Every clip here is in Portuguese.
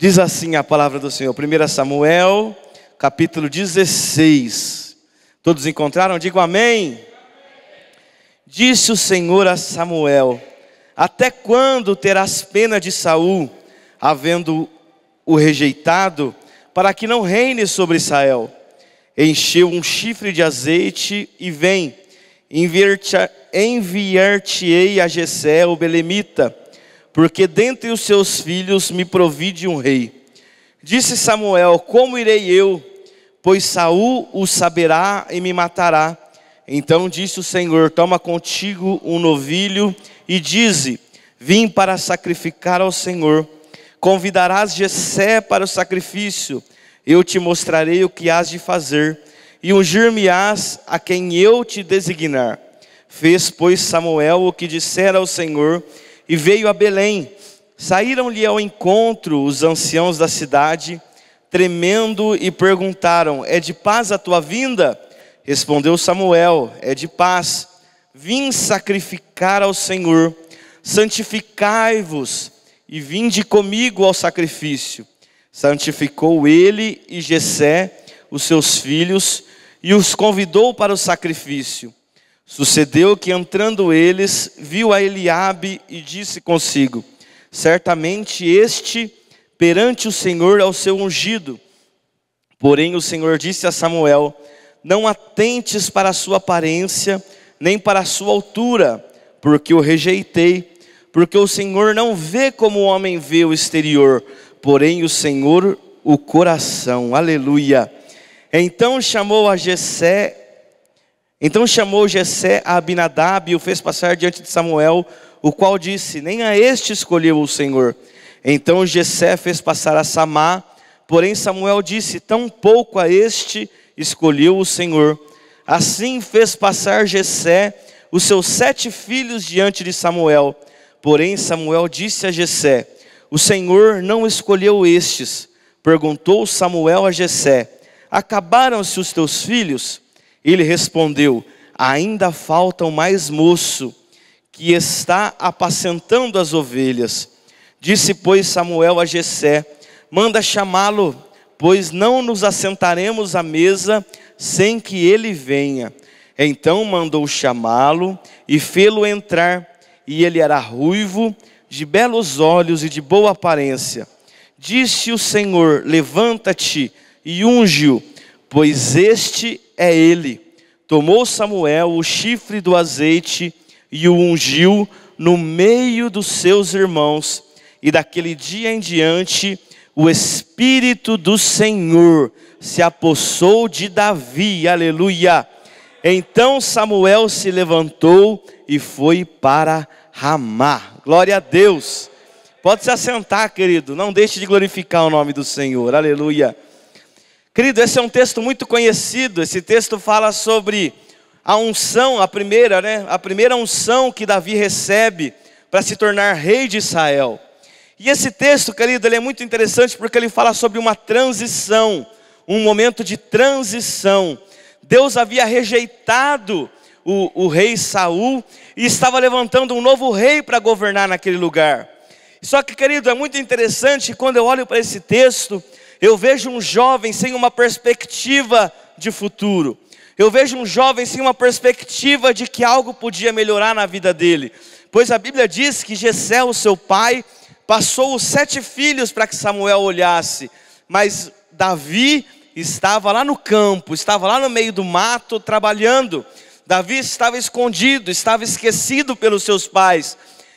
Diz assim a palavra do Senhor, 1 Samuel, capítulo 16. Todos encontraram? Digo amém. Disse o Senhor a Samuel: Até quando terás pena de Saul, havendo o rejeitado, para que não reine sobre Israel? Encheu um chifre de azeite e vem, enviar-te-ei a Jessé, o belemita, porque dentre os seus filhos me provide um rei. Disse Samuel: Como irei eu? Pois Saul o saberá e me matará. Então disse o Senhor: Toma contigo um novilho e dize: Vim para sacrificar ao Senhor. Convidarás Jessé para o sacrifício. Eu te mostrarei o que hás de fazer e ungir-me-ás a quem eu te designar. Fez, pois, Samuel o que dissera ao Senhor, e veio a Belém. Saíram-lhe ao encontro os anciãos da cidade, tremendo, e perguntaram: É de paz a tua vinda? Respondeu Samuel: É de paz. Vim sacrificar ao Senhor. Santificai-vos e vinde comigo ao sacrifício. Santificou ele e Jessé, os seus filhos, e os convidou para o sacrifício. Sucedeu que entrando eles, viu a Eliabe e disse consigo: Certamente este perante o Senhor é o seu ungido. Porém o Senhor disse a Samuel: Não atentes para a sua aparência, nem para a sua altura, porque o rejeitei, porque o Senhor não vê como o homem vê o exterior, porém o Senhor o coração. Aleluia. Então chamou a Jessé então chamou Jessé a Abinadab e o fez passar diante de Samuel, o qual disse: Nem a este escolheu o Senhor. Então Jessé fez passar a Samá, porém Samuel disse: Tampouco a este escolheu o Senhor. Assim fez passar Jessé os seus sete filhos diante de Samuel. Porém Samuel disse a Jessé: O Senhor não escolheu estes. Perguntou Samuel a Jessé: Acabaram-se os teus filhos? Ele respondeu: Ainda falta o mais moço, que está apacentando as ovelhas. Disse, pois, Samuel a Jessé: Manda chamá-lo, pois não nos assentaremos à mesa sem que ele venha. Então mandou chamá-lo e fê-lo entrar, e ele era ruivo, de belos olhos e de boa aparência. Disse o Senhor: Levanta-te e unge-o, pois este é ele. Tomou Samuel o chifre do azeite e o ungiu no meio dos seus irmãos, e daquele dia em diante o Espírito do Senhor se apossou de Davi, aleluia. Então Samuel se levantou e foi para Ramá. Glória a Deus. Pode se assentar, querido. Não deixe de glorificar o nome do Senhor. Aleluia. Querido, esse é um texto muito conhecido. Esse texto fala sobre a unção, a primeira, né? A primeira unção que Davi recebe para se tornar rei de Israel. E esse texto, querido, ele é muito interessante porque ele fala sobre uma transição, um momento de transição. Deus havia rejeitado o, o rei Saul e estava levantando um novo rei para governar naquele lugar. Só que, querido, é muito interessante quando eu olho para esse texto eu vejo um jovem sem uma perspectiva de futuro. Eu vejo um jovem sem uma perspectiva de que algo podia melhorar na vida dele. Pois a Bíblia diz que Jessé, o seu pai, passou os sete filhos para que Samuel olhasse. Mas Davi estava lá no campo, estava lá no meio do mato trabalhando. Davi estava escondido, estava esquecido pelos seus pais.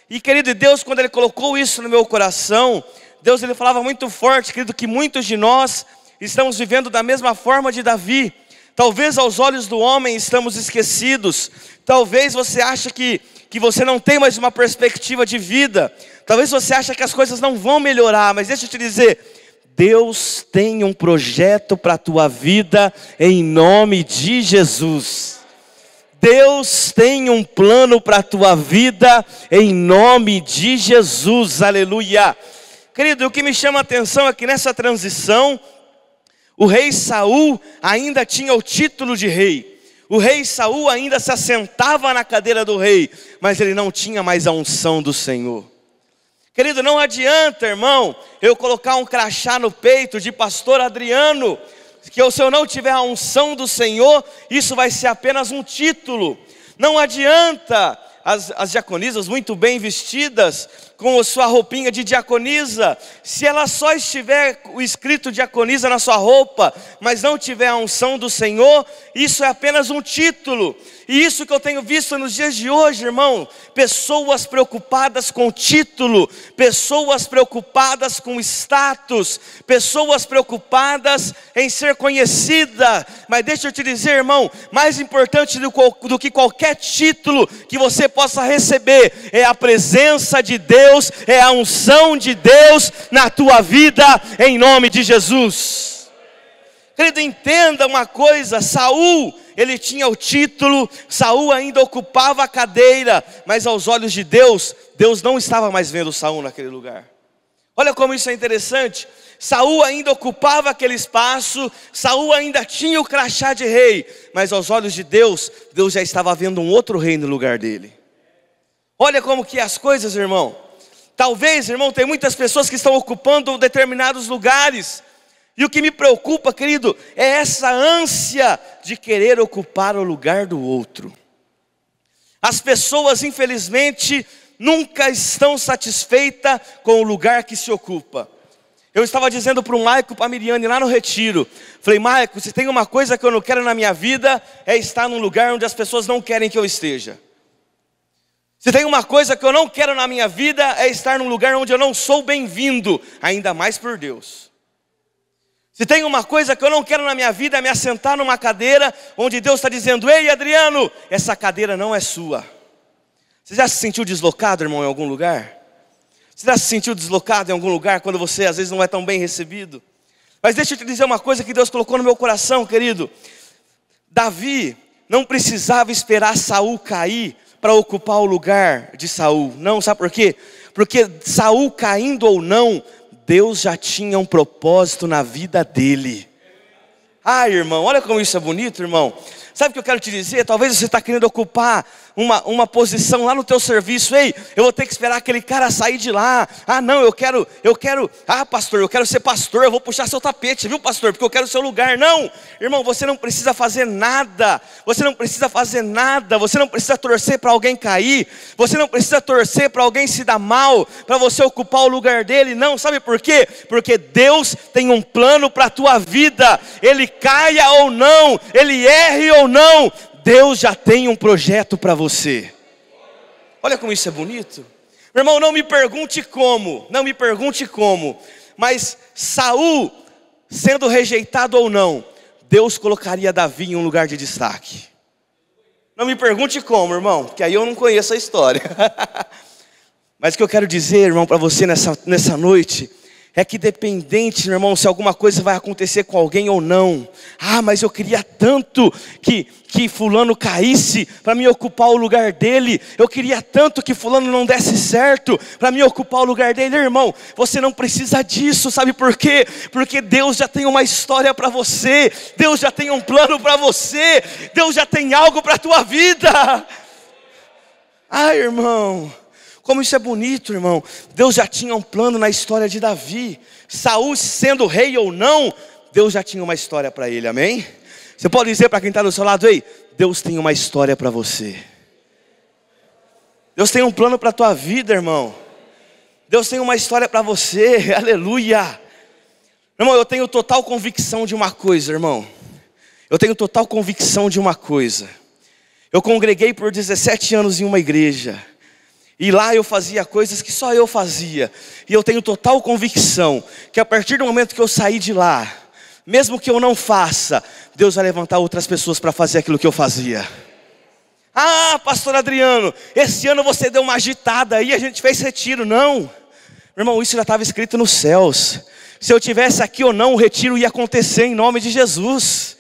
E querido Deus, quando Ele colocou isso no meu coração, Deus ele falava muito forte, querido, que muitos de nós estamos vivendo da mesma forma de Davi. Talvez aos olhos do homem estamos esquecidos. Talvez você ache que, que você não tem mais uma perspectiva de vida. Talvez você ache que as coisas não vão melhorar. Mas deixa eu te dizer, Deus tem um projeto para a tua vida em nome de Jesus. Deus tem um plano para a tua vida em nome de Jesus. Aleluia. Querido, o que me chama a atenção é que nessa transição, o rei Saul ainda tinha o título de rei. O rei Saul ainda se assentava na cadeira do rei, mas ele não tinha mais a unção do Senhor. Querido, não adianta, irmão, eu colocar um crachá no peito de pastor Adriano, que se eu não tiver a unção do Senhor, isso vai ser apenas um título. Não adianta as, as diaconisas muito bem vestidas, com a sua roupinha de diaconisa, se ela só estiver o escrito diaconisa na sua roupa, mas não tiver a unção do Senhor, isso é apenas um título. E isso que eu tenho visto nos dias de hoje, irmão, pessoas preocupadas com título, pessoas preocupadas com status, pessoas preocupadas em ser conhecida. Mas deixa eu te dizer, irmão, mais importante do, do que qualquer título que você possa receber é a presença de Deus Deus, é a unção de Deus na tua vida, em nome de Jesus. Querido, entenda uma coisa: Saul, ele tinha o título, Saul ainda ocupava a cadeira, mas aos olhos de Deus, Deus não estava mais vendo Saul naquele lugar. Olha como isso é interessante. Saul ainda ocupava aquele espaço, Saul ainda tinha o crachá de rei, mas aos olhos de Deus, Deus já estava vendo um outro rei no lugar dele. Olha como que é as coisas, irmão. Talvez, irmão, tem muitas pessoas que estão ocupando determinados lugares. E o que me preocupa, querido, é essa ânsia de querer ocupar o lugar do outro. As pessoas, infelizmente, nunca estão satisfeitas com o lugar que se ocupa. Eu estava dizendo para o Maico, para a Miriane, lá no retiro. Falei, Maico, se tem uma coisa que eu não quero na minha vida, é estar num lugar onde as pessoas não querem que eu esteja. Se tem uma coisa que eu não quero na minha vida é estar num lugar onde eu não sou bem-vindo, ainda mais por Deus. Se tem uma coisa que eu não quero na minha vida é me assentar numa cadeira onde Deus está dizendo: Ei, Adriano, essa cadeira não é sua. Você já se sentiu deslocado, irmão, em algum lugar? Você já se sentiu deslocado em algum lugar quando você às vezes não é tão bem recebido? Mas deixa eu te dizer uma coisa que Deus colocou no meu coração, querido. Davi não precisava esperar Saul cair para ocupar o lugar de Saul. Não, sabe por quê? Porque Saul caindo ou não, Deus já tinha um propósito na vida dele. Ah, irmão, olha como isso é bonito, irmão. Sabe o que eu quero te dizer? Talvez você está querendo ocupar uma, uma posição lá no teu serviço. Ei, eu vou ter que esperar aquele cara sair de lá. Ah, não, eu quero, eu quero. Ah, pastor, eu quero ser pastor. Eu vou puxar seu tapete, viu, pastor? Porque eu quero o seu lugar. Não, irmão, você não precisa fazer nada. Você não precisa fazer nada. Você não precisa torcer para alguém cair. Você não precisa torcer para alguém se dar mal, para você ocupar o lugar dele. Não, sabe por quê? Porque Deus tem um plano para a tua vida. Ele caia ou não, ele erre ou ou não, Deus já tem um projeto para você. Olha como isso é bonito. Meu irmão, não me pergunte como, não me pergunte como, mas Saul sendo rejeitado ou não, Deus colocaria Davi em um lugar de destaque. Não me pergunte como, irmão, que aí eu não conheço a história. mas o que eu quero dizer, irmão, para você nessa, nessa noite, é que dependente, meu irmão, se alguma coisa vai acontecer com alguém ou não. Ah, mas eu queria tanto que, que fulano caísse para me ocupar o lugar dele. Eu queria tanto que fulano não desse certo para me ocupar o lugar dele, irmão. Você não precisa disso, sabe por quê? Porque Deus já tem uma história para você. Deus já tem um plano para você. Deus já tem algo para a tua vida. Ah, irmão, como isso é bonito, irmão. Deus já tinha um plano na história de Davi. Saul sendo rei ou não, Deus já tinha uma história para ele, amém? Você pode dizer para quem está do seu lado, ei, Deus tem uma história para você. Deus tem um plano para a tua vida, irmão. Deus tem uma história para você, aleluia. Irmão, eu tenho total convicção de uma coisa, irmão. Eu tenho total convicção de uma coisa. Eu congreguei por 17 anos em uma igreja. E lá eu fazia coisas que só eu fazia. E eu tenho total convicção que a partir do momento que eu saí de lá, mesmo que eu não faça, Deus vai levantar outras pessoas para fazer aquilo que eu fazia. Ah, pastor Adriano, esse ano você deu uma agitada aí, a gente fez retiro. Não, meu irmão, isso já estava escrito nos céus. Se eu tivesse aqui ou não, o retiro ia acontecer em nome de Jesus.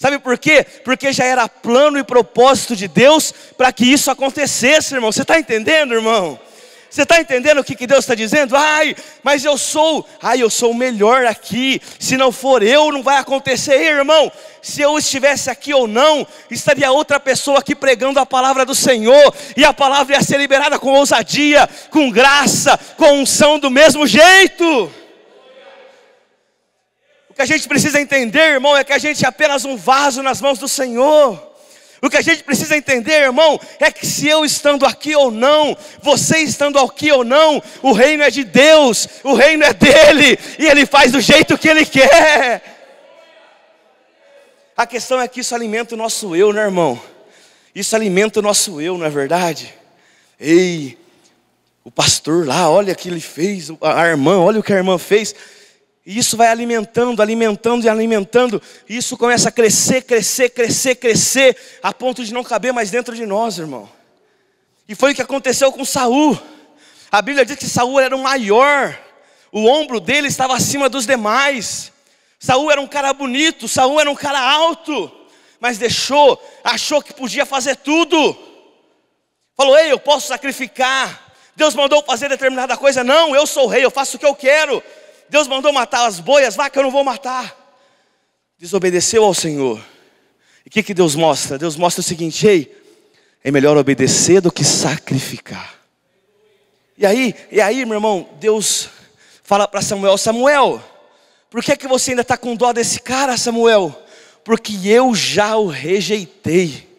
Sabe por quê? Porque já era plano e propósito de Deus para que isso acontecesse, irmão. Você está entendendo, irmão? Você está entendendo o que, que Deus está dizendo? Ai, mas eu sou, ai, eu sou o melhor aqui. Se não for eu, não vai acontecer, Ei, irmão. Se eu estivesse aqui ou não, estaria outra pessoa aqui pregando a palavra do Senhor, e a palavra ia ser liberada com ousadia, com graça, com unção do mesmo jeito que a gente precisa entender, irmão, é que a gente é apenas um vaso nas mãos do Senhor. O que a gente precisa entender, irmão, é que se eu estando aqui ou não, você estando aqui ou não, o reino é de Deus, o reino é dele, e ele faz do jeito que ele quer. A questão é que isso alimenta o nosso eu, né, irmão? Isso alimenta o nosso eu, não é verdade? Ei, o pastor lá, olha o que ele fez, a irmã, olha o que a irmã fez. E isso vai alimentando, alimentando e alimentando. E isso começa a crescer, crescer, crescer, crescer, a ponto de não caber mais dentro de nós, irmão. E foi o que aconteceu com Saul. A Bíblia diz que Saul era o maior, o ombro dele estava acima dos demais. Saul era um cara bonito, Saul era um cara alto, mas deixou, achou que podia fazer tudo. Falou: "Ei, eu posso sacrificar. Deus mandou fazer determinada coisa. Não, eu sou rei, eu faço o que eu quero." Deus mandou matar as boias, vaca, eu não vou matar. Desobedeceu ao Senhor. E o que, que Deus mostra? Deus mostra o seguinte: ei, é melhor obedecer do que sacrificar. E aí, e aí, meu irmão, Deus fala para Samuel: Samuel, por que, é que você ainda está com dó desse cara, Samuel? Porque eu já o rejeitei.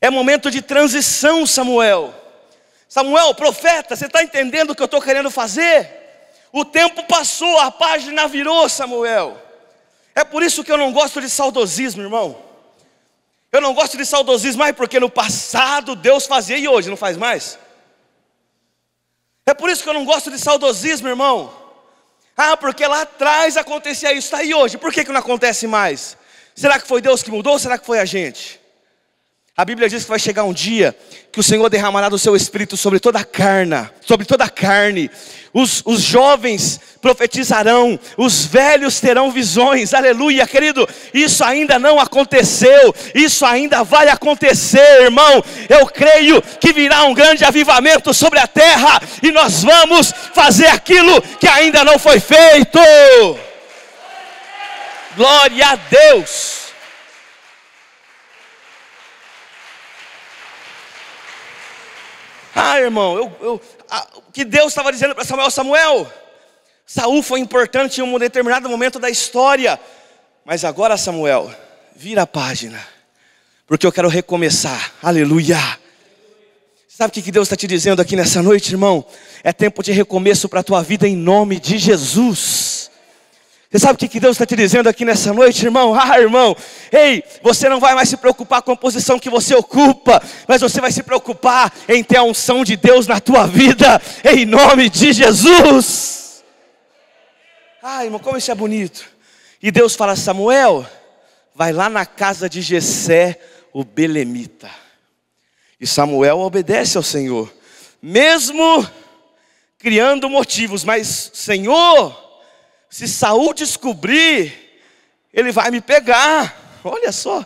É momento de transição, Samuel. Samuel, profeta, você está entendendo o que eu estou querendo fazer? O tempo passou, a página virou, Samuel. É por isso que eu não gosto de saudosismo, irmão. Eu não gosto de saudosismo, mas porque no passado Deus fazia e hoje não faz mais. É por isso que eu não gosto de saudosismo, irmão. Ah, porque lá atrás acontecia isso, está aí hoje, por que, que não acontece mais? Será que foi Deus que mudou ou será que foi a gente? A Bíblia diz que vai chegar um dia que o Senhor derramará do seu espírito sobre toda a carne, sobre toda a carne. Os, os jovens profetizarão, os velhos terão visões, aleluia, querido. Isso ainda não aconteceu, isso ainda vai acontecer, irmão. Eu creio que virá um grande avivamento sobre a terra e nós vamos fazer aquilo que ainda não foi feito. Glória a Deus. Ah, irmão, eu, eu, a, o que Deus estava dizendo para Samuel, Samuel, Saul foi importante em um determinado momento da história, mas agora, Samuel, vira a página, porque eu quero recomeçar. Aleluia. Sabe o que Deus está te dizendo aqui nessa noite, irmão? É tempo de recomeço para a tua vida em nome de Jesus. Você sabe o que Deus está te dizendo aqui nessa noite, irmão? Ah, irmão, ei, você não vai mais se preocupar com a posição que você ocupa, mas você vai se preocupar em ter a unção de Deus na tua vida, em nome de Jesus. Ah, irmão, como isso é bonito. E Deus fala, Samuel, vai lá na casa de Jessé, o Belemita. E Samuel obedece ao Senhor, mesmo criando motivos, mas Senhor se Saul descobrir, ele vai me pegar. Olha só,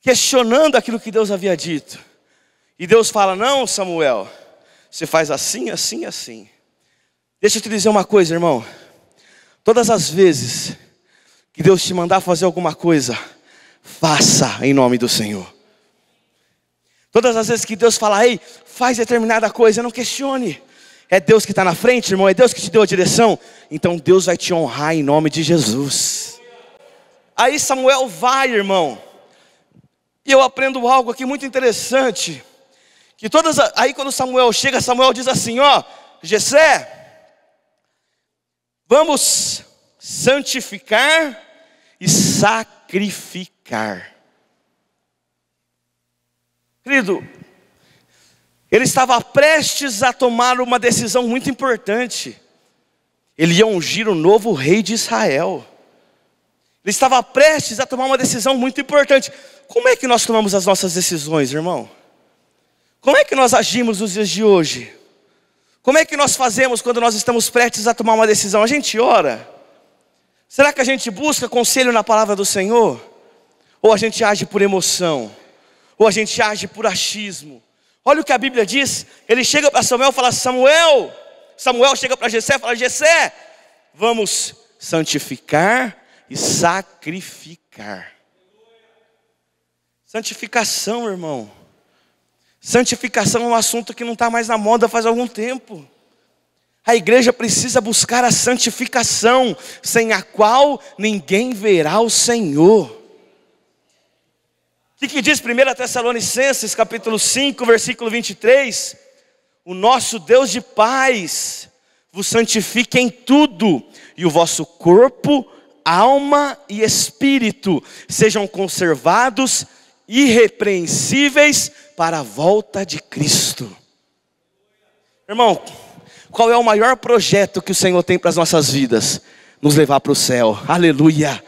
questionando aquilo que Deus havia dito. E Deus fala: Não, Samuel, você faz assim, assim, assim. Deixa eu te dizer uma coisa, irmão. Todas as vezes que Deus te mandar fazer alguma coisa, faça em nome do Senhor. Todas as vezes que Deus fala, ei, faz determinada coisa, não questione. É Deus que está na frente, irmão? É Deus que te deu a direção? Então Deus vai te honrar em nome de Jesus. Aí Samuel vai, irmão. E eu aprendo algo aqui muito interessante. Que todas. Aí quando Samuel chega, Samuel diz assim: Ó, Jessé, vamos santificar e sacrificar. Querido, ele estava prestes a tomar uma decisão muito importante. Ele ia ungir o novo rei de Israel. Ele estava prestes a tomar uma decisão muito importante. Como é que nós tomamos as nossas decisões, irmão? Como é que nós agimos nos dias de hoje? Como é que nós fazemos quando nós estamos prestes a tomar uma decisão? A gente ora? Será que a gente busca conselho na palavra do Senhor? Ou a gente age por emoção? Ou a gente age por achismo? Olha o que a Bíblia diz. Ele chega para Samuel e fala: Samuel. Samuel chega para Jessé e fala: Jessé, vamos santificar e sacrificar. Santificação, irmão. Santificação é um assunto que não está mais na moda faz algum tempo. A igreja precisa buscar a santificação, sem a qual ninguém verá o Senhor. O que, que diz 1 Tessalonicenses capítulo 5, versículo 23? O nosso Deus de paz vos santifique em tudo, e o vosso corpo, alma e espírito sejam conservados irrepreensíveis para a volta de Cristo. Irmão, qual é o maior projeto que o Senhor tem para as nossas vidas? Nos levar para o céu. Aleluia.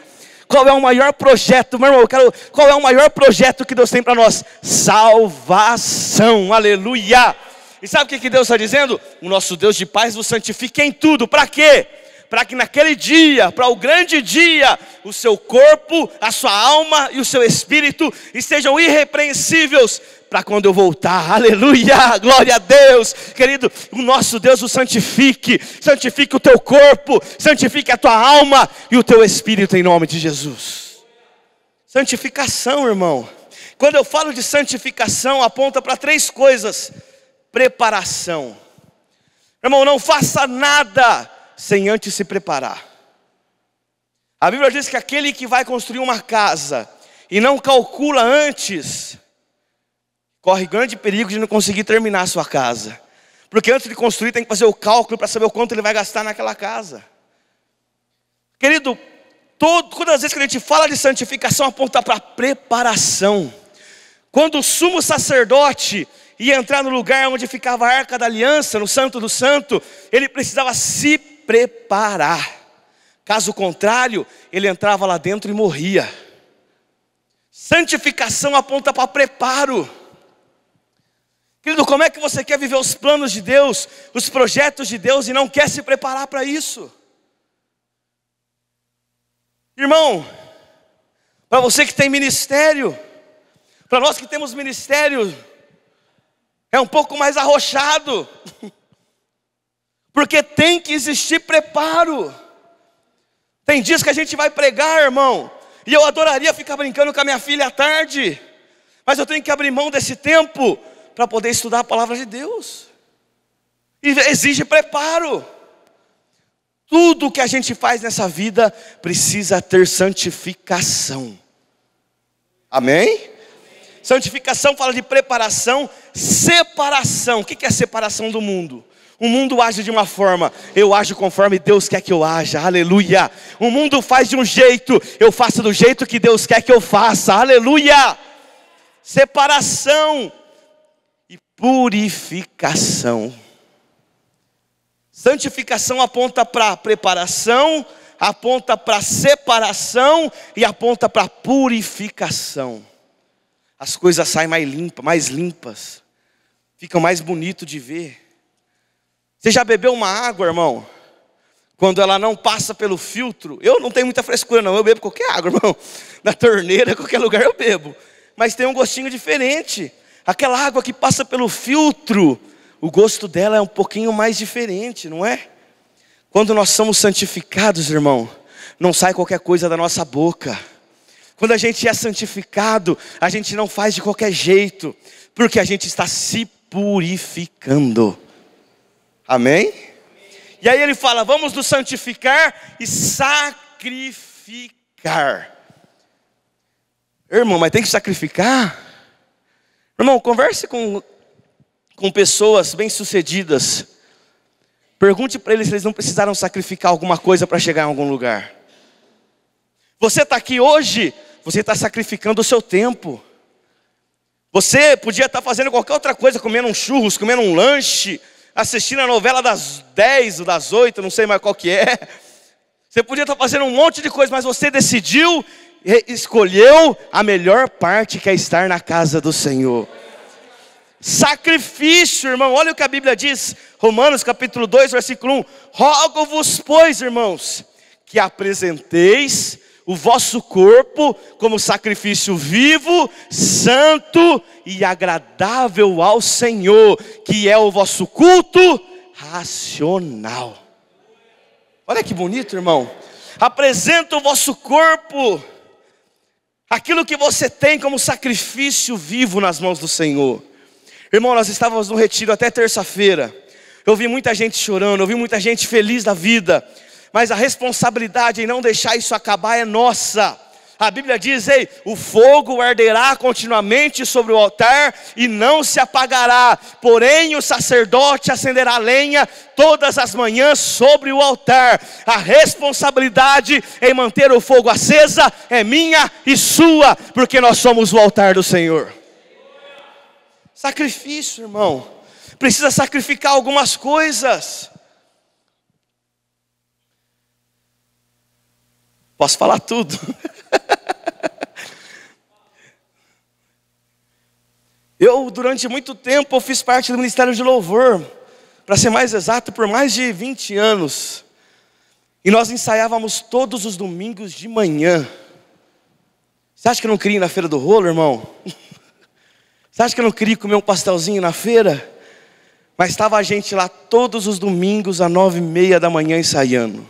Qual é o maior projeto, meu irmão? Quero, qual é o maior projeto que Deus tem para nós? Salvação, aleluia. E sabe o que Deus está dizendo? O nosso Deus de paz vos santifique em tudo, para quê? Para que naquele dia, para o grande dia, o seu corpo, a sua alma e o seu espírito estejam irrepreensíveis para quando eu voltar. Aleluia! Glória a Deus! Querido, o nosso Deus o santifique. Santifique o teu corpo, santifique a tua alma e o teu espírito em nome de Jesus. Santificação, irmão. Quando eu falo de santificação, aponta para três coisas: preparação. Irmão, não faça nada sem antes se preparar. A Bíblia diz que aquele que vai construir uma casa e não calcula antes corre grande perigo de não conseguir terminar a sua casa. Porque antes de construir, tem que fazer o cálculo para saber o quanto ele vai gastar naquela casa. Querido, todo, todas as vezes que a gente fala de santificação, aponta para preparação. Quando o sumo sacerdote ia entrar no lugar onde ficava a arca da aliança, no Santo do Santo, ele precisava se preparar. Caso contrário, ele entrava lá dentro e morria. Santificação aponta para preparo. Querido, como é que você quer viver os planos de Deus, os projetos de Deus e não quer se preparar para isso? Irmão, para você que tem ministério, para nós que temos ministério, é um pouco mais arrochado, porque tem que existir preparo. Tem dias que a gente vai pregar, irmão, e eu adoraria ficar brincando com a minha filha à tarde, mas eu tenho que abrir mão desse tempo para poder estudar a palavra de Deus. E exige preparo. Tudo que a gente faz nessa vida precisa ter santificação. Amém? Santificação fala de preparação, separação. O que é separação do mundo? O mundo age de uma forma, eu ajo conforme Deus quer que eu haja, aleluia. O mundo faz de um jeito, eu faço do jeito que Deus quer que eu faça, aleluia. Separação purificação. Santificação aponta para preparação, aponta para separação e aponta para purificação. As coisas saem mais limpas, mais limpas. Ficam mais bonito de ver. Você já bebeu uma água, irmão? Quando ela não passa pelo filtro, eu não tenho muita frescura não, eu bebo qualquer água, irmão. Na torneira, qualquer lugar eu bebo. Mas tem um gostinho diferente. Aquela água que passa pelo filtro, o gosto dela é um pouquinho mais diferente, não é? Quando nós somos santificados, irmão, não sai qualquer coisa da nossa boca. Quando a gente é santificado, a gente não faz de qualquer jeito, porque a gente está se purificando. Amém? E aí ele fala: vamos nos santificar e sacrificar. Irmão, mas tem que sacrificar? Irmão, converse com, com pessoas bem-sucedidas. Pergunte para eles se eles não precisaram sacrificar alguma coisa para chegar em algum lugar. Você está aqui hoje, você está sacrificando o seu tempo. Você podia estar tá fazendo qualquer outra coisa, comendo um churros, comendo um lanche, assistindo a novela das 10 ou das 8, não sei mais qual que é. Você podia estar tá fazendo um monte de coisa, mas você decidiu escolheu a melhor parte que é estar na casa do Senhor. Sacrifício, irmão, olha o que a Bíblia diz, Romanos capítulo 2, versículo 1: Rogo-vos, pois, irmãos, que apresenteis o vosso corpo como sacrifício vivo, santo e agradável ao Senhor, que é o vosso culto racional. Olha que bonito, irmão. Apresenta o vosso corpo aquilo que você tem como sacrifício vivo nas mãos do Senhor. Irmão, nós estávamos no retiro até terça-feira. Eu vi muita gente chorando, eu vi muita gente feliz da vida, mas a responsabilidade em não deixar isso acabar é nossa. A Bíblia diz: Ei, o fogo arderá continuamente sobre o altar e não se apagará, porém o sacerdote acenderá lenha todas as manhãs sobre o altar. A responsabilidade em manter o fogo acesa é minha e sua, porque nós somos o altar do Senhor. Sacrifício, irmão, precisa sacrificar algumas coisas. Posso falar tudo. eu, durante muito tempo, eu fiz parte do Ministério de Louvor, para ser mais exato, por mais de 20 anos. E nós ensaiávamos todos os domingos de manhã. Você acha que eu não queria ir na feira do rolo, irmão? Você acha que eu não queria comer um pastelzinho na feira? Mas estava a gente lá todos os domingos, às nove e meia da manhã, ensaiando.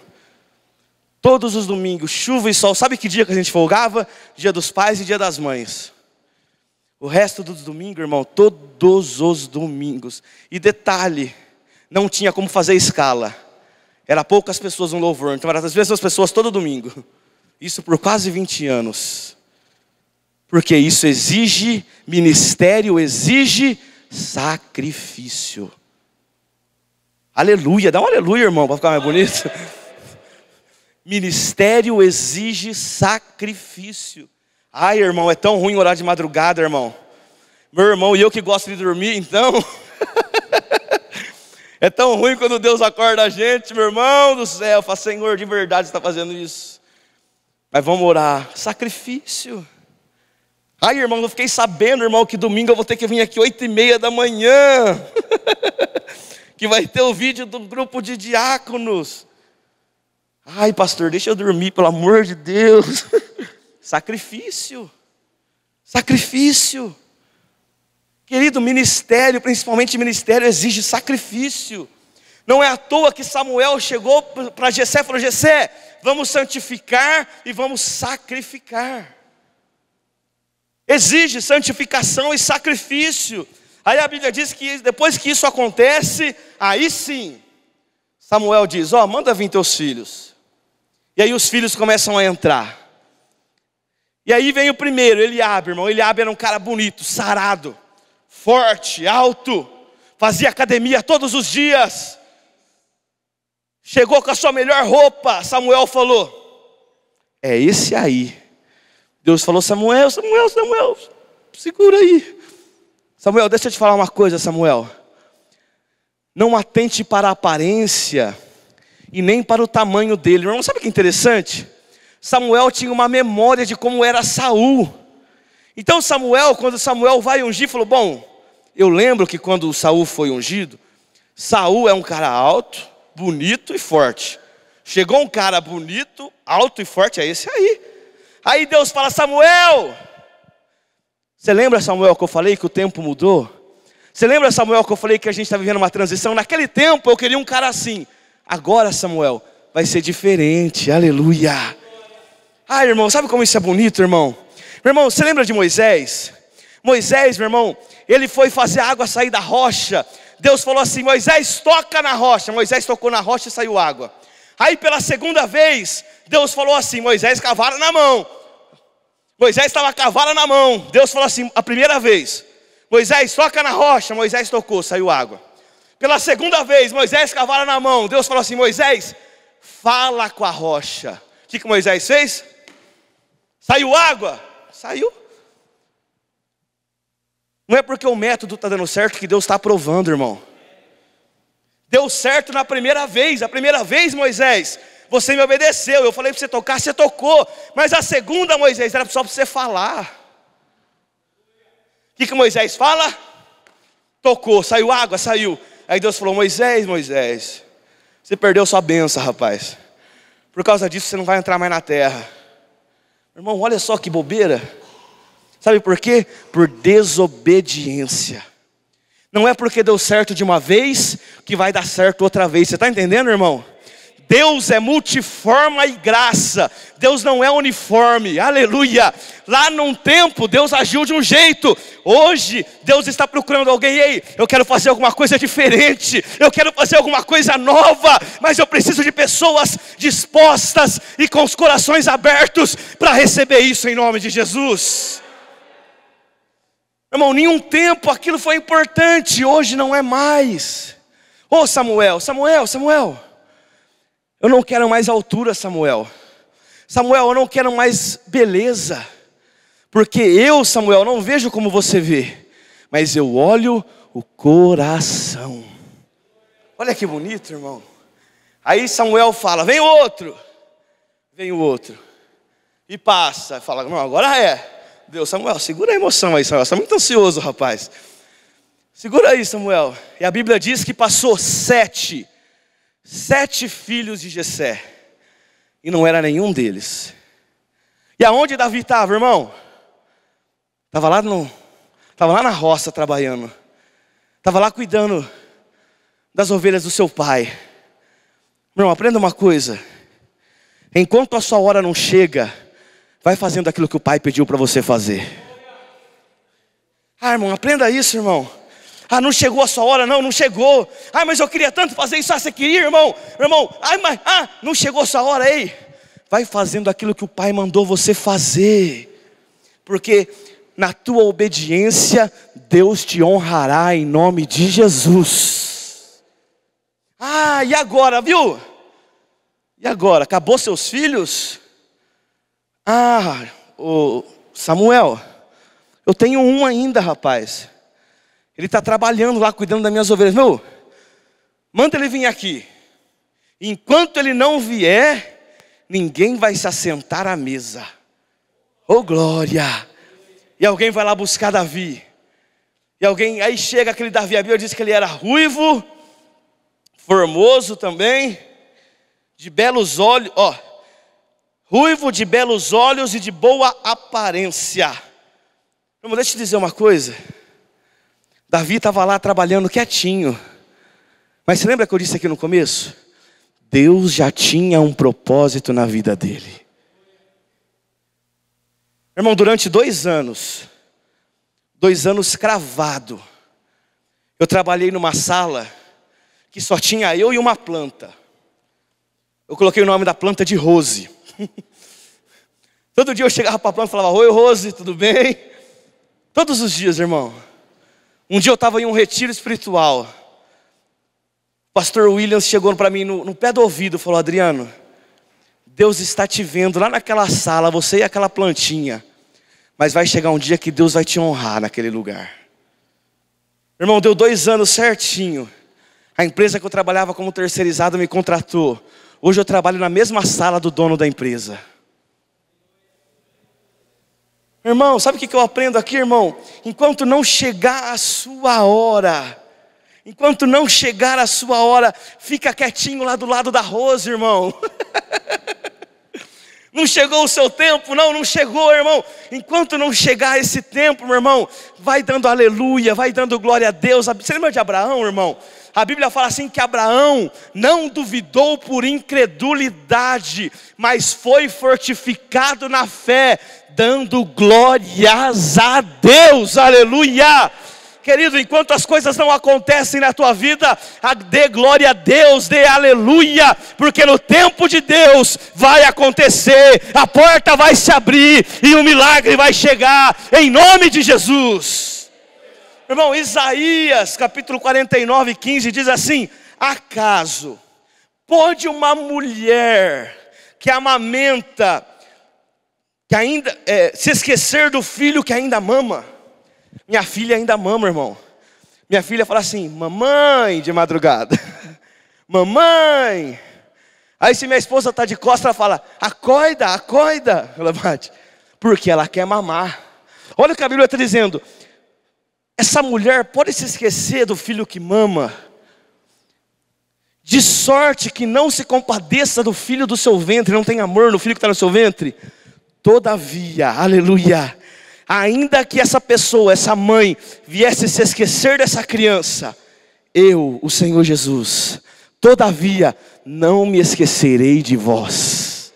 Todos os domingos, chuva e sol. Sabe que dia que a gente folgava? Dia dos pais e dia das mães. O resto dos domingos, irmão, todos os domingos. E detalhe, não tinha como fazer escala. Era poucas pessoas no louvor, então às vezes as pessoas todo domingo. Isso por quase 20 anos. Porque isso exige ministério, exige sacrifício. Aleluia, dá um aleluia, irmão, para ficar mais bonito. Ministério exige sacrifício. Ai, irmão, é tão ruim orar de madrugada, irmão. Meu irmão e eu que gosto de dormir, então. é tão ruim quando Deus acorda a gente, meu irmão do céu. Fala, Senhor, de verdade está fazendo isso. Mas vamos orar. Sacrifício. Ai, irmão, não fiquei sabendo, irmão, que domingo eu vou ter que vir aqui oito e meia da manhã. que vai ter o vídeo do grupo de diáconos. Ai, pastor, deixa eu dormir, pelo amor de Deus. Sacrifício. Sacrifício. Querido, ministério, principalmente ministério, exige sacrifício. Não é à toa que Samuel chegou para Jessé e falou: Jessé, vamos santificar e vamos sacrificar. Exige santificação e sacrifício. Aí a Bíblia diz que depois que isso acontece, aí sim, Samuel diz: Ó, oh, manda vir teus filhos. E aí os filhos começam a entrar. E aí vem o primeiro, Ele abre, irmão. abre, era um cara bonito, sarado, forte, alto, fazia academia todos os dias. Chegou com a sua melhor roupa. Samuel falou: É esse aí. Deus falou: Samuel, Samuel, Samuel, segura aí. Samuel, deixa eu te falar uma coisa, Samuel. Não atente para a aparência e nem para o tamanho dele. Irmão, sabe que é interessante? Samuel tinha uma memória de como era Saul. Então Samuel, quando Samuel vai ungir, falou: "Bom, eu lembro que quando Saul foi ungido, Saul é um cara alto, bonito e forte. Chegou um cara bonito, alto e forte, é esse aí. Aí Deus fala: "Samuel, você lembra Samuel que eu falei que o tempo mudou? Você lembra Samuel que eu falei que a gente está vivendo uma transição? Naquele tempo eu queria um cara assim. Agora, Samuel, vai ser diferente. Aleluia. Ah, irmão, sabe como isso é bonito, irmão? Meu irmão, você lembra de Moisés? Moisés, meu irmão, ele foi fazer a água sair da rocha. Deus falou assim: Moisés, toca na rocha. Moisés tocou na rocha e saiu água. Aí pela segunda vez, Deus falou assim: Moisés, cavara na mão. Moisés estava cavara na mão. Deus falou assim: a primeira vez, Moisés, toca na rocha. Moisés tocou, saiu água. Pela segunda vez, Moisés com a vara na mão. Deus falou assim: Moisés, fala com a rocha. O que, que Moisés fez? Saiu água. Saiu. Não é porque o método está dando certo que Deus está aprovando, irmão. Deu certo na primeira vez, a primeira vez, Moisés, você me obedeceu. Eu falei para você tocar, você tocou. Mas a segunda, Moisés, era só para você falar. O que, que Moisés fala? Tocou, saiu água, saiu. Aí Deus falou: Moisés, Moisés, você perdeu sua benção, rapaz. Por causa disso você não vai entrar mais na terra. Irmão, olha só que bobeira. Sabe por quê? Por desobediência. Não é porque deu certo de uma vez que vai dar certo outra vez. Você está entendendo, irmão? Deus é multiforme e graça, Deus não é uniforme, aleluia. Lá num tempo, Deus agiu de um jeito, hoje, Deus está procurando alguém, ei, eu quero fazer alguma coisa diferente, eu quero fazer alguma coisa nova, mas eu preciso de pessoas dispostas e com os corações abertos para receber isso em nome de Jesus. Irmão, nenhum tempo aquilo foi importante, hoje não é mais. Ô oh, Samuel, Samuel, Samuel. Eu não quero mais altura, Samuel. Samuel, eu não quero mais beleza. Porque eu, Samuel, não vejo como você vê, mas eu olho o coração. Olha que bonito, irmão. Aí Samuel fala: vem outro, vem o outro. E passa, fala: não, agora é. Deus, Samuel, segura a emoção aí, Samuel. Você está muito ansioso, rapaz. Segura aí, Samuel. E a Bíblia diz que passou sete sete filhos de Jessé, e não era nenhum deles. E aonde Davi estava, irmão? Estava lá, no, tava lá na roça trabalhando, estava lá cuidando das ovelhas do seu pai. Meu irmão, aprenda uma coisa: enquanto a sua hora não chega, vai fazendo aquilo que o pai pediu para você fazer. Ah, irmão, aprenda isso, irmão. Ah, não chegou a sua hora, não, não chegou. Ah, mas eu queria tanto fazer isso. Ah, você queria, irmão? Irmão, ah, mas, ah não chegou a sua hora, aí. Vai fazendo aquilo que o Pai mandou você fazer. Porque na tua obediência, Deus te honrará em nome de Jesus. Ah, e agora, viu? E agora? Acabou seus filhos? Ah, o Samuel, eu tenho um ainda, rapaz. Ele está trabalhando lá, cuidando das minhas ovelhas. Meu, manda ele vir aqui. Enquanto ele não vier, ninguém vai se assentar à mesa. Oh glória! E alguém vai lá buscar Davi. E alguém, aí chega aquele Davi, a Bíblia diz que ele era ruivo, formoso também, de belos olhos, ó, ruivo de belos olhos e de boa aparência. Irmão, deixa eu te dizer uma coisa. Davi estava lá trabalhando quietinho. Mas lembra que eu disse aqui no começo? Deus já tinha um propósito na vida dele. Irmão, durante dois anos, dois anos cravado, eu trabalhei numa sala que só tinha eu e uma planta. Eu coloquei o nome da planta de Rose. Todo dia eu chegava para a planta e falava: Oi, Rose, tudo bem? Todos os dias, irmão. Um dia eu estava em um retiro espiritual. O pastor Williams chegou para mim no, no pé do ouvido e falou: Adriano, Deus está te vendo lá naquela sala, você e aquela plantinha. Mas vai chegar um dia que Deus vai te honrar naquele lugar. Irmão, deu dois anos certinho. A empresa que eu trabalhava como terceirizado me contratou. Hoje eu trabalho na mesma sala do dono da empresa. Irmão, sabe o que eu aprendo aqui, irmão? Enquanto não chegar a sua hora, enquanto não chegar a sua hora, fica quietinho lá do lado da Rose, irmão. Não chegou o seu tempo, não, não chegou, irmão. Enquanto não chegar esse tempo, meu irmão, vai dando aleluia, vai dando glória a Deus. Você lembra de Abraão, irmão? A Bíblia fala assim que Abraão não duvidou por incredulidade, mas foi fortificado na fé, dando glórias a Deus, aleluia. Querido, enquanto as coisas não acontecem na tua vida, dê glória a Deus, dê aleluia, porque no tempo de Deus vai acontecer, a porta vai se abrir e o milagre vai chegar, em nome de Jesus. Irmão, Isaías capítulo 49, 15 diz assim: Acaso pode uma mulher que amamenta que ainda é, se esquecer do filho que ainda mama. Minha filha ainda mama, irmão. Minha filha fala assim, mamãe de madrugada, mamãe. Aí se minha esposa está de costas, ela fala, acorda, acorda. Ela bate, porque ela quer mamar. Olha o que a Bíblia está dizendo. Essa mulher pode se esquecer do filho que mama, de sorte que não se compadeça do filho do seu ventre, não tem amor no filho que está no seu ventre Todavia, aleluia, ainda que essa pessoa, essa mãe, viesse se esquecer dessa criança, eu, o Senhor Jesus, todavia, não me esquecerei de vós.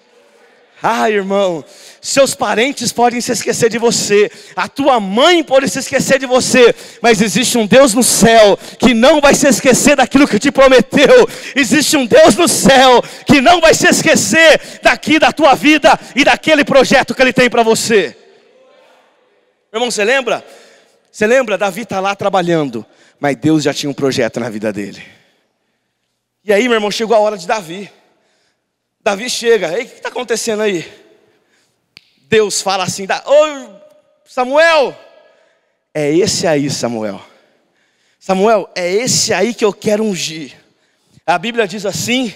Ah, irmão, seus parentes podem se esquecer de você, a tua mãe pode se esquecer de você, mas existe um Deus no céu que não vai se esquecer daquilo que te prometeu. Existe um Deus no céu que não vai se esquecer daqui da tua vida e daquele projeto que ele tem para você. Meu irmão, você lembra? Você lembra? Davi está lá trabalhando, mas Deus já tinha um projeto na vida dele. E aí, meu irmão, chegou a hora de Davi. Davi chega, ei, o que está acontecendo aí? Deus fala assim: Samuel, é esse aí, Samuel. Samuel, é esse aí que eu quero ungir. A Bíblia diz assim: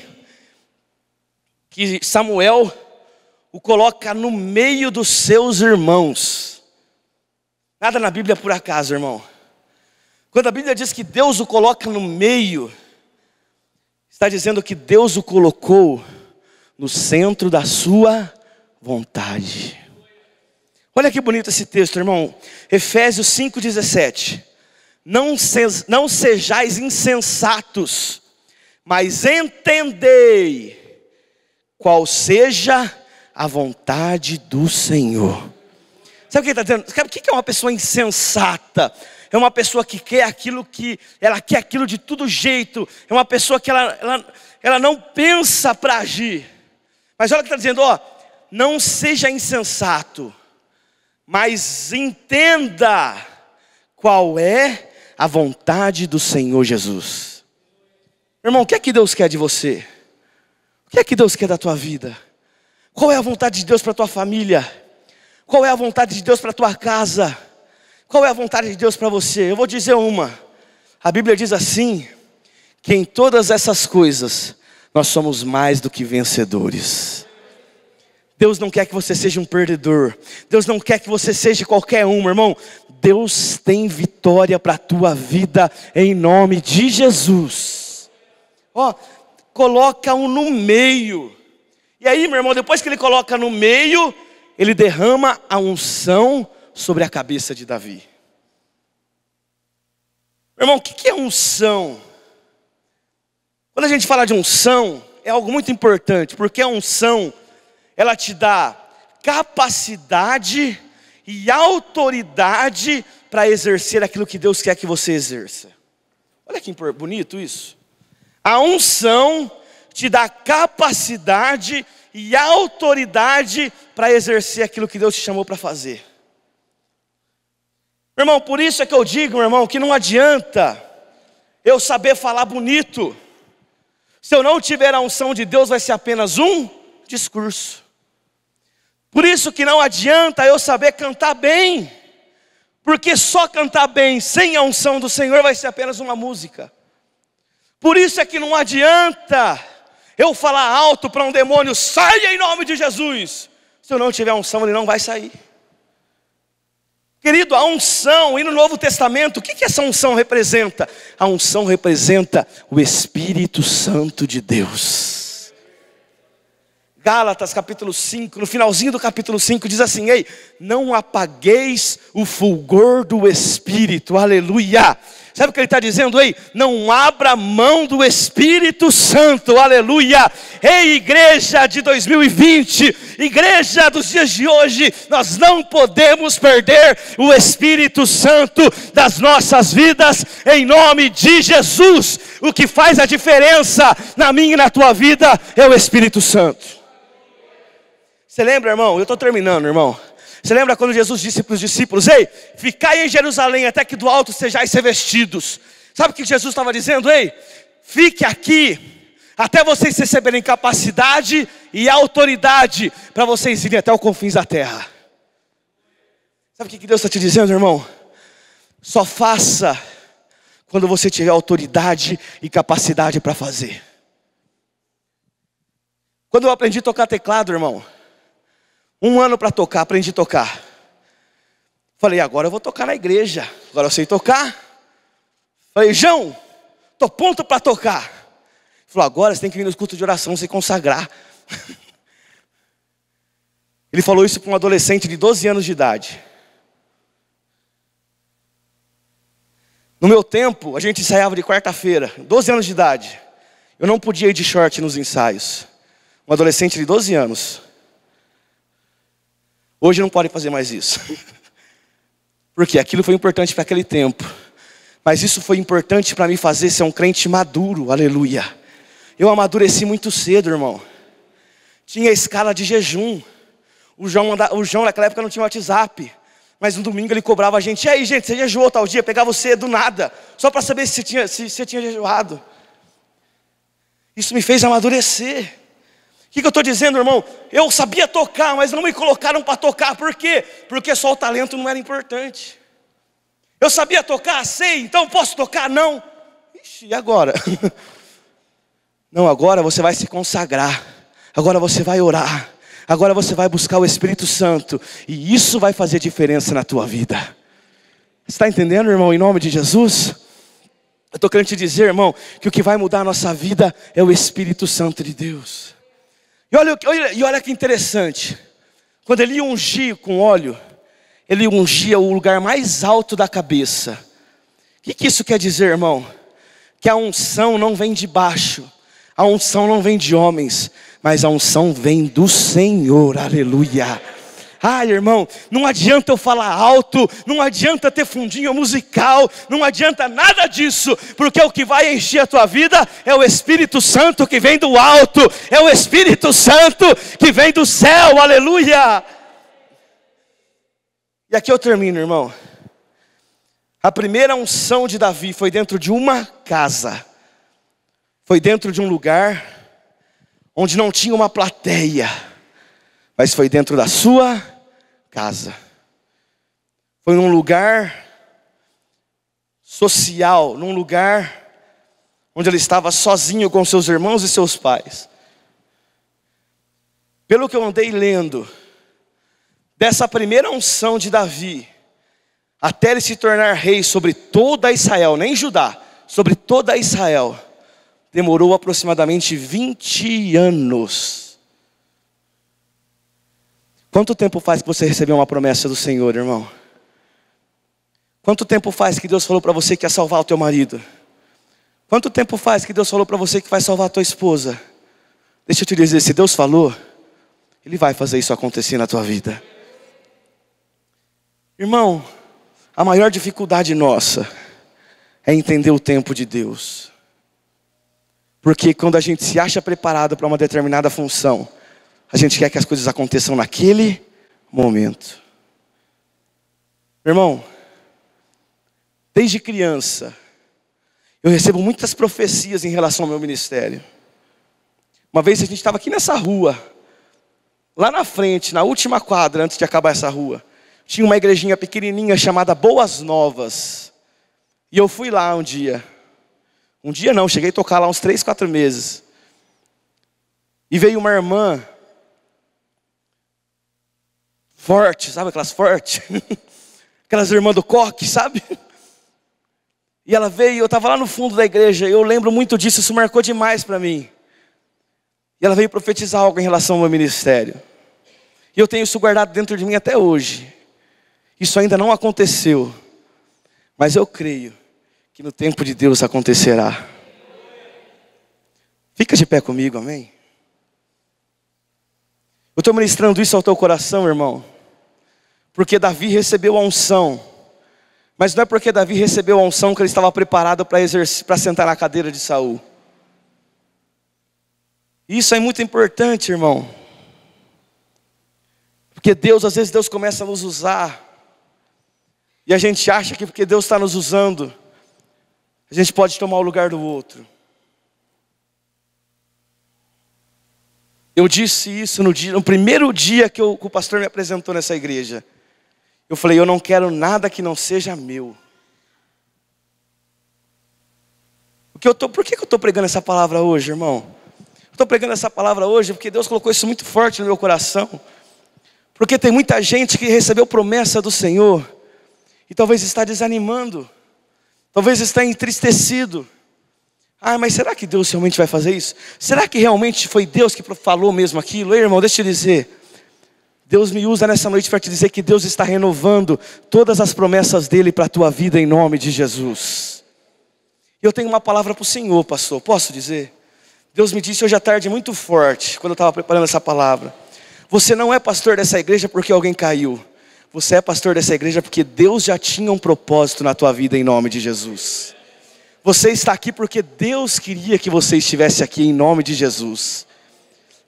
que Samuel o coloca no meio dos seus irmãos. Nada na Bíblia é por acaso, irmão. Quando a Bíblia diz que Deus o coloca no meio, está dizendo que Deus o colocou no centro da sua vontade. Olha que bonito esse texto, irmão. Efésios 5,17. Não, se, não sejais insensatos, mas entendei qual seja a vontade do Senhor. Sabe o que ele está dizendo? Sabe o que é uma pessoa insensata? É uma pessoa que quer aquilo que. Ela quer aquilo de todo jeito. É uma pessoa que ela, ela, ela não pensa para agir. Mas olha o que está dizendo, ó. Não seja insensato mas entenda qual é a vontade do Senhor Jesus. Irmão, o que é que Deus quer de você? O que é que Deus quer da tua vida? Qual é a vontade de Deus para tua família? Qual é a vontade de Deus para tua casa? Qual é a vontade de Deus para você? Eu vou dizer uma. A Bíblia diz assim: que em todas essas coisas nós somos mais do que vencedores. Deus não quer que você seja um perdedor. Deus não quer que você seja qualquer um, irmão. Deus tem vitória para a tua vida em nome de Jesus. Ó, oh, coloca um no meio. E aí, meu irmão, depois que ele coloca no meio, ele derrama a unção sobre a cabeça de Davi. Meu irmão, o que é unção? Quando a gente fala de unção, é algo muito importante, porque a unção ela te dá capacidade e autoridade para exercer aquilo que Deus quer que você exerça. Olha que bonito isso. A unção te dá capacidade e autoridade para exercer aquilo que Deus te chamou para fazer. Meu irmão, por isso é que eu digo, meu irmão, que não adianta eu saber falar bonito. Se eu não tiver a unção de Deus, vai ser apenas um discurso. Por isso que não adianta eu saber cantar bem, porque só cantar bem sem a unção do Senhor vai ser apenas uma música. Por isso é que não adianta eu falar alto para um demônio, saia em nome de Jesus. Se eu não tiver unção, ele não vai sair. Querido, a unção, e no Novo Testamento, o que, que essa unção representa? A unção representa o Espírito Santo de Deus. Gálatas capítulo 5, no finalzinho do capítulo 5, diz assim: Ei, não apagueis o fulgor do Espírito, aleluia. Sabe o que ele está dizendo Ei, Não abra mão do Espírito Santo, aleluia. Ei, igreja de 2020, igreja dos dias de hoje, nós não podemos perder o Espírito Santo das nossas vidas, em nome de Jesus. O que faz a diferença na minha e na tua vida é o Espírito Santo. Você lembra, irmão? Eu estou terminando, irmão. Você lembra quando Jesus disse para os discípulos: Ei, ficai em Jerusalém até que do alto sejais revestidos. Sabe o que Jesus estava dizendo? Ei, fique aqui até vocês receberem capacidade e autoridade para vocês irem até os confins da terra. Sabe o que Deus está te dizendo, irmão? Só faça quando você tiver autoridade e capacidade para fazer. Quando eu aprendi a tocar teclado, irmão, um ano para tocar, aprendi a tocar. Falei, agora eu vou tocar na igreja. Agora eu sei tocar. Falei, João, estou pronto para tocar. Ele falou, agora você tem que vir nos cultos de oração, se consagrar. Ele falou isso para um adolescente de 12 anos de idade. No meu tempo, a gente ensaiava de quarta-feira, 12 anos de idade. Eu não podia ir de short nos ensaios. Um adolescente de 12 anos. Hoje não podem fazer mais isso. Porque aquilo foi importante para aquele tempo. Mas isso foi importante para me fazer ser um crente maduro, aleluia. Eu amadureci muito cedo, irmão. Tinha escala de jejum. O João, o João naquela época não tinha WhatsApp. Mas no domingo ele cobrava a gente. E aí, gente, você jejuou tal dia? Pegava você do nada. Só para saber se você, tinha, se você tinha jejuado. Isso me fez amadurecer que, que eu estou dizendo, irmão? Eu sabia tocar, mas não me colocaram para tocar. Por quê? Porque só o talento não era importante. Eu sabia tocar, sei, então posso tocar? Não. Ixi, e agora? Não, agora você vai se consagrar. Agora você vai orar. Agora você vai buscar o Espírito Santo. E isso vai fazer diferença na tua vida. Está entendendo, irmão, em nome de Jesus? Eu estou querendo te dizer, irmão, que o que vai mudar a nossa vida é o Espírito Santo de Deus. E olha, e olha que interessante. Quando ele ungia com óleo, ele ungia o lugar mais alto da cabeça. O que, que isso quer dizer, irmão? Que a unção não vem de baixo, a unção não vem de homens, mas a unção vem do Senhor, aleluia. Ai, irmão, não adianta eu falar alto, não adianta ter fundinho musical, não adianta nada disso, porque o que vai encher a tua vida é o Espírito Santo que vem do alto, é o Espírito Santo que vem do céu, aleluia. E aqui eu termino, irmão. A primeira unção de Davi foi dentro de uma casa, foi dentro de um lugar onde não tinha uma plateia mas foi dentro da sua casa. Foi num lugar social, num lugar onde ele estava sozinho com seus irmãos e seus pais. Pelo que eu andei lendo, dessa primeira unção de Davi, até ele se tornar rei sobre toda Israel, nem Judá, sobre toda Israel, demorou aproximadamente 20 anos. Quanto tempo faz que você recebeu uma promessa do Senhor, irmão? Quanto tempo faz que Deus falou para você que ia salvar o teu marido? Quanto tempo faz que Deus falou para você que vai salvar a tua esposa? Deixa eu te dizer, se Deus falou, Ele vai fazer isso acontecer na tua vida. Irmão, a maior dificuldade nossa é entender o tempo de Deus. Porque quando a gente se acha preparado para uma determinada função, a gente quer que as coisas aconteçam naquele momento. Meu irmão, desde criança, eu recebo muitas profecias em relação ao meu ministério. Uma vez a gente estava aqui nessa rua, lá na frente, na última quadra, antes de acabar essa rua, tinha uma igrejinha pequenininha chamada Boas Novas. E eu fui lá um dia. Um dia não, cheguei a tocar lá uns três, quatro meses. E veio uma irmã forte, sabe aquelas fortes? aquelas irmãs do coque, sabe? E ela veio, eu estava lá no fundo da igreja, eu lembro muito disso, isso marcou demais para mim. E ela veio profetizar algo em relação ao meu ministério. E eu tenho isso guardado dentro de mim até hoje. Isso ainda não aconteceu, mas eu creio que no tempo de Deus acontecerá. Fica de pé comigo, amém? Eu estou ministrando isso ao teu coração, irmão porque Davi recebeu a unção. Mas não é porque Davi recebeu a unção que ele estava preparado para sentar na cadeira de Saul. Isso é muito importante, irmão. Porque Deus, às vezes, Deus começa a nos usar. E a gente acha que porque Deus está nos usando, a gente pode tomar o lugar do outro. Eu disse isso no, dia, no primeiro dia que, eu, que o pastor me apresentou nessa igreja. Eu falei: Eu não quero nada que não seja meu. que eu tô, por que, que eu estou pregando essa palavra hoje, irmão? Estou pregando essa palavra hoje porque Deus colocou isso muito forte no meu coração. Porque tem muita gente que recebeu promessa do Senhor e talvez está desanimando, talvez está entristecido. Ah, mas será que Deus realmente vai fazer isso? Será que realmente foi Deus que falou mesmo aquilo? Ei, irmão, deixa eu te dizer. Deus me usa nessa noite para te dizer que Deus está renovando todas as promessas dele para a tua vida em nome de Jesus. Eu tenho uma palavra para o Senhor, pastor, posso dizer? Deus me disse hoje à tarde muito forte, quando eu estava preparando essa palavra. Você não é pastor dessa igreja porque alguém caiu. Você é pastor dessa igreja porque Deus já tinha um propósito na tua vida em nome de Jesus. Você está aqui porque Deus queria que você estivesse aqui em nome de Jesus.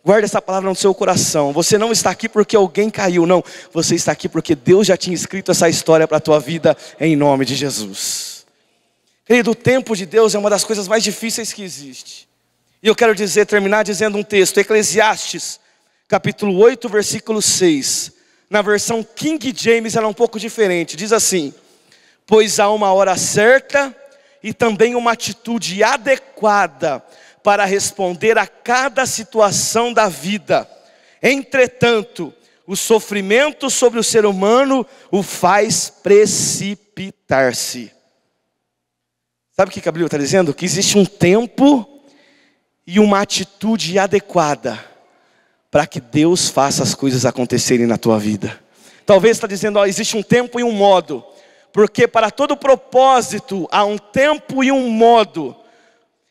Guarda essa palavra no seu coração. Você não está aqui porque alguém caiu, não. Você está aqui porque Deus já tinha escrito essa história para a tua vida em nome de Jesus. Querido, o tempo de Deus é uma das coisas mais difíceis que existe. E eu quero dizer, terminar dizendo um texto, Eclesiastes, capítulo 8, versículo 6. Na versão King James ela é um pouco diferente. Diz assim: Pois há uma hora certa e também uma atitude adequada para responder a cada situação da vida. Entretanto, o sofrimento sobre o ser humano o faz precipitar-se. Sabe o que Gabriel está dizendo? Que existe um tempo e uma atitude adequada para que Deus faça as coisas acontecerem na tua vida. Talvez está dizendo, ó, existe um tempo e um modo, porque para todo propósito há um tempo e um modo.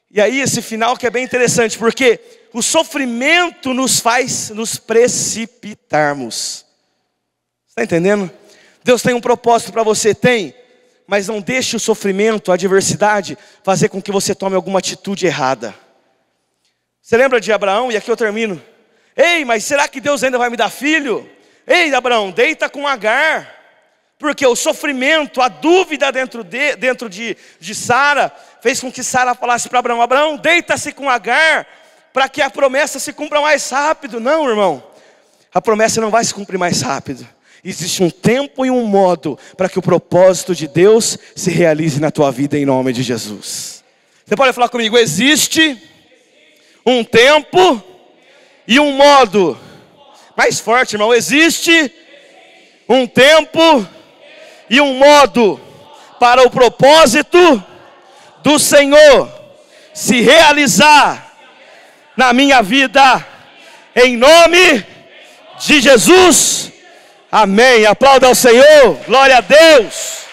E aí esse final que é bem interessante, porque o sofrimento nos faz nos precipitarmos. Está entendendo? Deus tem um propósito para você, tem, mas não deixe o sofrimento, a adversidade, fazer com que você tome alguma atitude errada. Você lembra de Abraão? E aqui eu termino. Ei, mas será que Deus ainda vai me dar filho? Ei, Abraão, deita com Agar, porque o sofrimento, a dúvida dentro de, dentro de, de Sara, fez com que Sara falasse para Abraão: Abraão, deita-se com Agar, para que a promessa se cumpra mais rápido. Não, irmão, a promessa não vai se cumprir mais rápido. Existe um tempo e um modo para que o propósito de Deus se realize na tua vida em nome de Jesus. Você pode falar comigo? Existe um tempo e um modo. Mais forte, irmão. Existe um tempo e um modo para o propósito do Senhor se realizar na minha vida, em nome de Jesus. Amém. Aplauda ao Senhor. Glória a Deus.